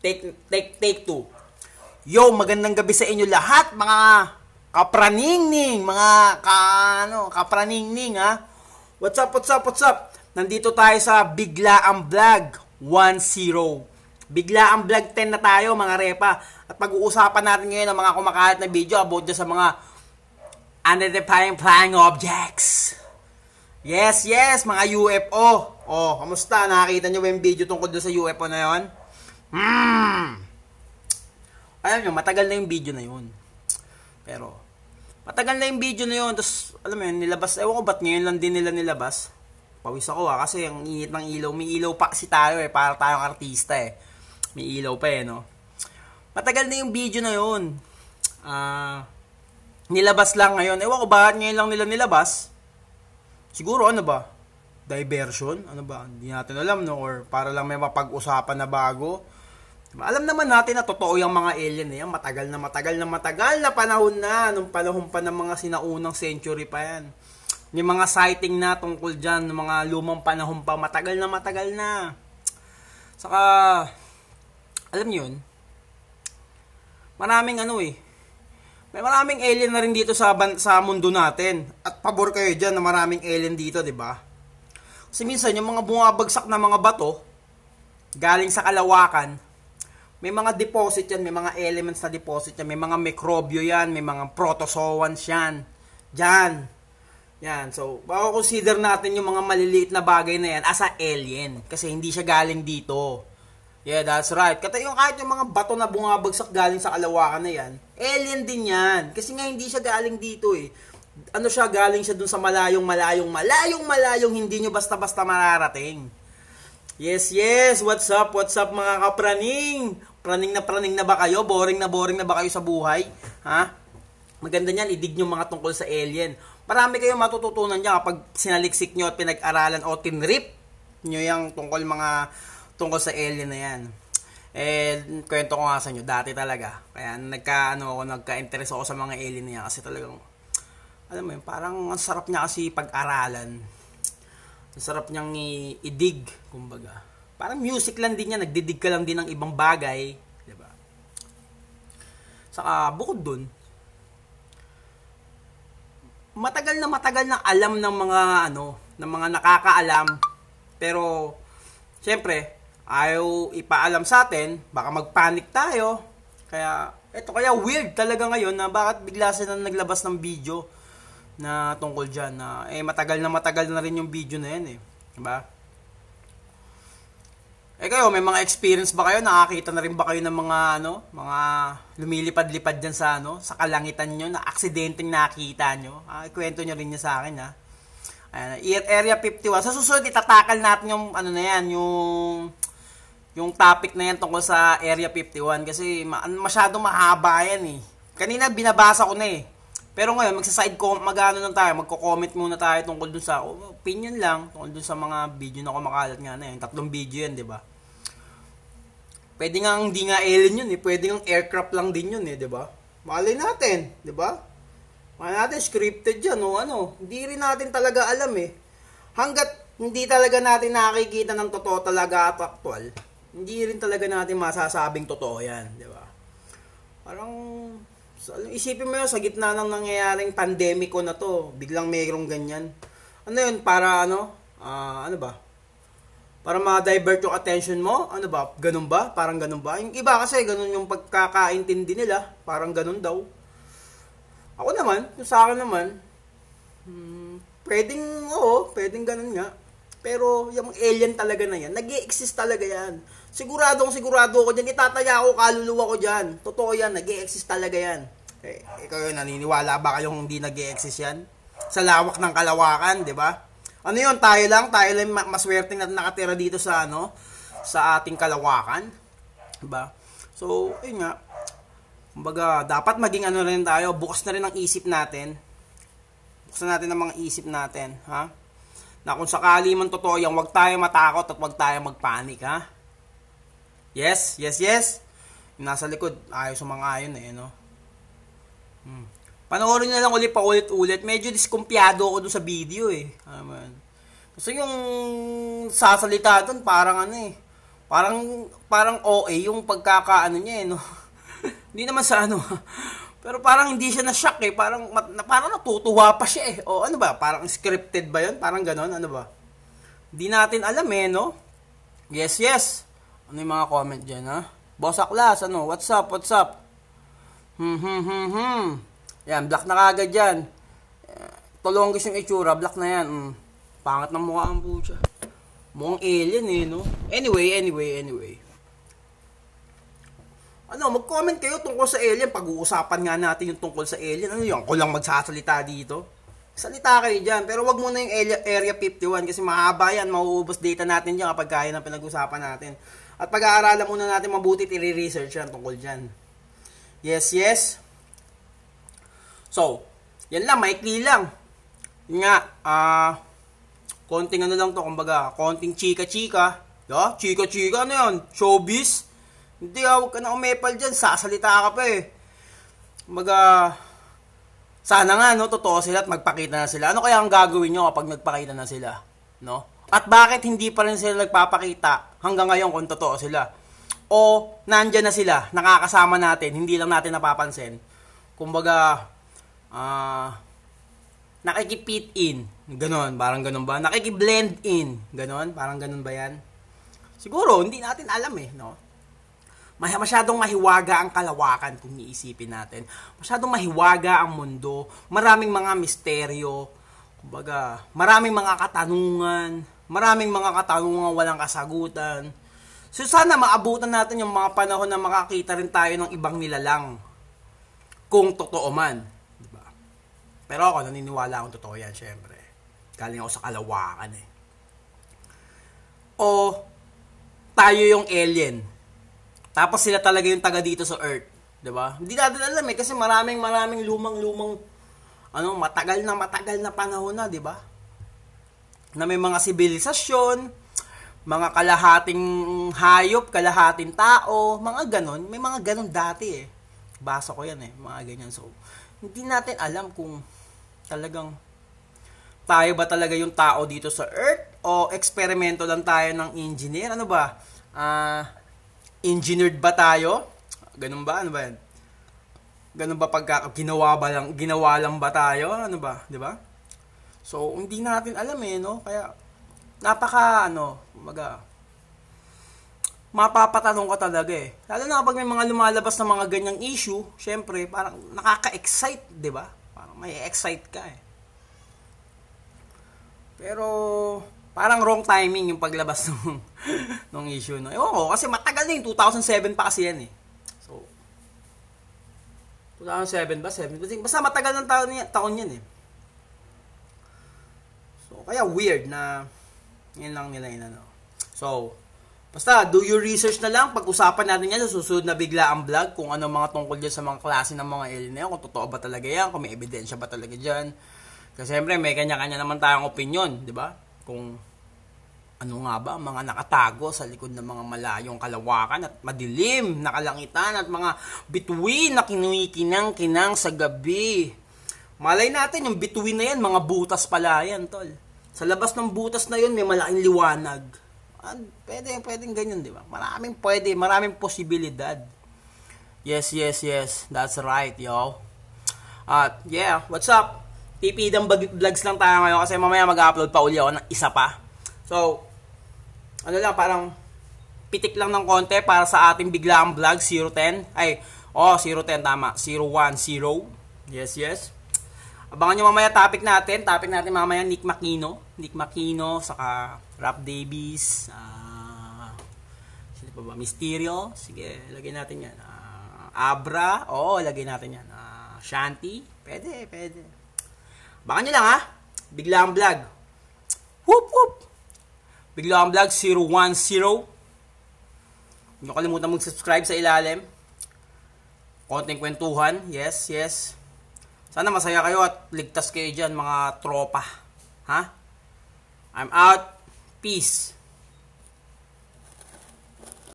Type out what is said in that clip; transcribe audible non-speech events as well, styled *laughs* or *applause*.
Take, take, take two. Yo, magandang gabi sa inyo lahat, mga kapraningning, mga ka, ano, kapraningning, ha? What's up, what's up, what's up? Nandito tayo sa Bigla ang Vlog 1-0. Bigla ang Vlog 10 na tayo, mga repa. At pag-uusapan natin ngayon ang mga kumakalat na video about sa mga unidentified flying objects. Yes, yes, mga UFO. Oh, kamusta? Nakakita nyo ba yung video tungkol doon sa UFO na yon? Hmm. Alam nyo, matagal na yung video na yun. Pero, matagal na yung video na yun. Tapos, alam mo yun, nilabas. Ewan ko ba't ngayon lang din nila nilabas. Pawis ako ha, ah, kasi ang init ng ilaw. May ilaw pa si tayo eh, para tayong artista eh. May ilaw pa eh, no? Matagal na yung video na yun. Ah, uh, nilabas lang ngayon. Ewan ko ba't ngayon lang nila nilabas. Siguro ano ba? Diversion? Ano ba? Hindi natin alam, no? Or para lang may mapag-usapan na bago Diba? Alam naman natin na totoo yung mga alien na yan. Matagal na matagal na matagal na panahon na. Nung panahon pa ng mga sinaunang century pa yan. Yung mga sighting na tungkol dyan, ng mga lumang panahon pa, matagal na matagal na. Saka, alam nyo yun, maraming ano eh, may maraming alien na rin dito sa, ban- sa mundo natin. At pabor kayo dyan na maraming alien dito, di ba? Kasi minsan, yung mga bumabagsak na mga bato, galing sa kalawakan, may mga deposit yan, may mga elements na deposit yan, may mga microbio yan, may mga protozoans yan. Diyan. Yan. So, baka consider natin yung mga maliliit na bagay na yan as a alien. Kasi hindi siya galing dito. Yeah, that's right. Kata yung kahit yung mga bato na bumabagsak galing sa kalawakan na yan, alien din yan. Kasi nga hindi siya galing dito eh. Ano siya, galing siya dun sa malayong, malayong, malayong, malayong, hindi nyo basta-basta mararating. Yes, yes. What's up? What's up mga kapraning? Praning na praning na ba kayo? Boring na boring na ba kayo sa buhay? Ha? Maganda niyan, idig nyo mga tungkol sa alien. Marami kayong matututunan niyan kapag sinaliksik nyo at pinag-aralan o tinrip nyo yung tungkol mga tungkol sa alien na yan. Eh, kwento ko nga sa inyo, dati talaga. Kaya nagka, ano, ako, nagka-interest ako sa mga alien niya kasi talagang, alam mo yun, parang ang sarap niya kasi pag-aralan. Ang sarap niyang i- idig, kumbaga. Parang music lang din niya, nagdidig ka lang din ng ibang bagay, 'di ba? Saka bukod doon, matagal na matagal na alam ng mga ano, ng mga nakakaalam pero syempre ayaw ipaalam sa atin, baka magpanic tayo. Kaya, eto kaya weird talaga ngayon na bakit bigla sila naglabas ng video na tungkol diyan na eh matagal na matagal na rin yung video na yan eh. 'Di ba? Eh kayo, may mga experience ba kayo? Nakakita na rin ba kayo ng mga ano, mga lumilipad-lipad diyan sa ano, sa kalangitan niyo na aksidenteng nakita niyo? Ah, ikwento niyo rin niya sa akin ha. Ayan, area 51. Sa susunod itatakal natin yung ano na yan, yung yung topic na yan tungkol sa area 51 kasi masyado mahaba yan eh. Kanina binabasa ko na eh. Pero ngayon, magsa-side comment, magano lang tayo, magko-comment muna tayo tungkol dun sa opinion lang, tungkol dun sa mga video na kumakalat nga na yun. Tatlong video yan, di ba? Pwede nga hindi nga alien yun eh, pwede nga aircraft lang din yun eh, di ba? Malay natin, di ba? Malay natin, scripted yan o ano. Hindi rin natin talaga alam eh. Hanggat hindi talaga natin nakikita ng totoo talaga at actual, hindi rin talaga natin masasabing totoo yan, di ba? Parang isipin mo yun, sa gitna ng nangyayaring pandemiko na to, biglang mayroong ganyan. Ano yun, para ano, uh, ano ba? Para ma-divert yung attention mo? Ano ba? Ganun ba? Parang ganun ba? Yung iba kasi, ganun yung pagkakaintindi nila. Parang ganun daw. Ako naman, yung sa akin naman, hmm, pwedeng, oo, pwedeng ganun nga. Pero yung alien talaga na yan, nag exist talaga yan. Siguradong sigurado ako dyan. Itataya ako, kaluluwa ko dyan. Totoo yan, nag exist talaga yan. Eh, ikaw yun, naniniwala ba kayong hindi nag exist yan? Sa lawak ng kalawakan, di ba? Ano yun, tayo lang, tayo lang maswerte na nakatira dito sa ano, sa ating kalawakan. Di ba? So, yun nga. Kumbaga, dapat maging ano rin tayo, bukas na rin ang isip natin. Buksan natin ang mga isip natin, ha? Na kung sakali man totoo yan, huwag tayo matakot at huwag tayo magpanik, ha? Yes, yes, yes. Yung nasa likod, ayaw mga ayon eh, no? Hmm. Panoorin nyo na lang ulit pa ulit-ulit. Medyo diskumpiyado ako doon sa video eh. Aman. Kasi yung sasalita doon, parang ano eh. Parang, parang OA yung pagkakaano niya eh, no? *laughs* hindi naman sa ano. *laughs* Pero parang hindi siya na-shock eh. Parang, na, parang natutuwa pa siya eh. O ano ba? Parang scripted ba yon Parang ganon? Ano ba? Hindi natin alam eh, no? Yes, yes. Ano yung mga comment dyan, ha? Boss Aklas, ano? What's up? What's up? Hmm, hmm, hmm, hmm. Yan, black na kagad yan. Eh, tolongis yung itsura, black na yan. Mm. Pangat ng mukha ang putya. Mukhang alien eh, no? Anyway, anyway, anyway. Ano, mag-comment kayo tungkol sa alien. Pag-uusapan nga natin yung tungkol sa alien. Ano yun? Ako lang magsasalita dito. Salita kayo dyan. Pero wag muna yung Area 51 kasi mahaba yan. Mauubos data natin dyan kapag kaya ng pinag-usapan natin. At pag-aaralan muna natin mabuti at i-research yan tungkol dyan. Yes, yes. So, yan lang, maikli lang. Nga, ah, uh, konting ano lang to, kumbaga, konting chika-chika. Yeah? Chika-chika, ano yan? Showbiz? Hindi, ah, huwag ka na umepal dyan, sasalita ka pa eh. Kumbaga, sana nga, no, totoo sila at magpakita na sila. Ano kaya ang gagawin nyo kapag nagpakita na sila? No? At bakit hindi pa rin sila nagpapakita hanggang ngayon kung totoo sila? O nandyan na sila, nakakasama natin, hindi lang natin napapansin. Kumbaga, ah, uh, nakikipit in, ganon, parang ganon ba? Nakikiblend in, ganon, parang ganon ba yan? Siguro, hindi natin alam eh, no? Masyadong mahiwaga ang kalawakan kung iisipin natin. Masyadong mahiwaga ang mundo. Maraming mga misteryo. Kumbaga, maraming mga katanungan. Maraming mga katanungan walang kasagutan. So sana maabutan natin yung mga panahon na makakita rin tayo ng ibang nilalang. Kung totoo man. Diba? Pero ako, naniniwala akong totoo yan, syempre. Galing ako sa kalawakan eh. O tayo yung alien. Tapos sila talaga yung taga dito sa Earth. 'di ba? Hindi natin alam eh kasi maraming maraming lumang-lumang ano, matagal na matagal na panahon na, 'di ba? na may mga sibilisasyon, mga kalahating hayop, kalahating tao, mga ganon. May mga ganon dati eh. Basa ko yan eh, mga ganyan. So, hindi natin alam kung talagang tayo ba talaga yung tao dito sa Earth o eksperimento lang tayo ng engineer? Ano ba? Uh, engineered ba tayo? Ganun ba? Ano ba yan? Ganun ba pagka ginawa ba lang, ginawa lang ba tayo? Ano ba? 'Di ba? So, hindi natin alam eh, no? Kaya, napaka, ano, maga, mapapatanong ka talaga eh. Lalo na kapag may mga lumalabas na mga ganyang issue, syempre, parang nakaka-excite, di ba? Parang may excite ka eh. Pero, parang wrong timing yung paglabas *laughs* ng ng issue no. Ewan ko, kasi matagal na yung 2007 pa kasi yan eh. So, 2007 ba? 7? Basta matagal ng taon, taon yan eh. O kaya weird na yun lang nila inano. So, basta do your research na lang. Pag-usapan natin yan sa susunod na bigla ang vlog kung ano mga tungkol dyan sa mga klase ng mga alien na yun. Kung totoo ba talaga yan, kung may ebidensya ba talaga dyan. Kasi siyempre may kanya-kanya naman tayong opinion, di ba? Kung ano nga ba, mga nakatago sa likod ng mga malayong kalawakan at madilim na kalangitan at mga bituin na kinuikinang-kinang sa gabi. Malay natin, yung bituin na yan, mga butas pala yan, tol. Sa labas ng butas na yun, may malaking liwanag. Ah, pwede, pwedeng ganyan, di ba? Maraming pwede, maraming posibilidad. Yes, yes, yes. That's right, yo. At, yeah, what's up? TP dang vlogs lang tayo ngayon kasi mamaya mag-upload pa uli ako ng isa pa. So, ano lang, parang pitik lang ng konti para sa ating biglaang vlog, 010. Ay, oh, 010, tama. 010. Yes, yes. Abangan nyo mamaya topic natin. Topic natin mamaya Nick Makino. Nick Makino, saka Rap Davies. Uh, sino pa ba? Mysterio. Sige, lagay natin yan. Uh, Abra. Oo, lagay natin yan. Uh, Shanti. Pwede, pwede. Abangan nyo lang ha. Bigla ang vlog. Whoop, whoop. Bigla ang vlog 010. Huwag kalimutan mag-subscribe sa ilalim. Konting kwentuhan. Yes, yes. Sana masaya kayo at ligtas kayo dyan mga tropa. Ha? I'm out. Peace.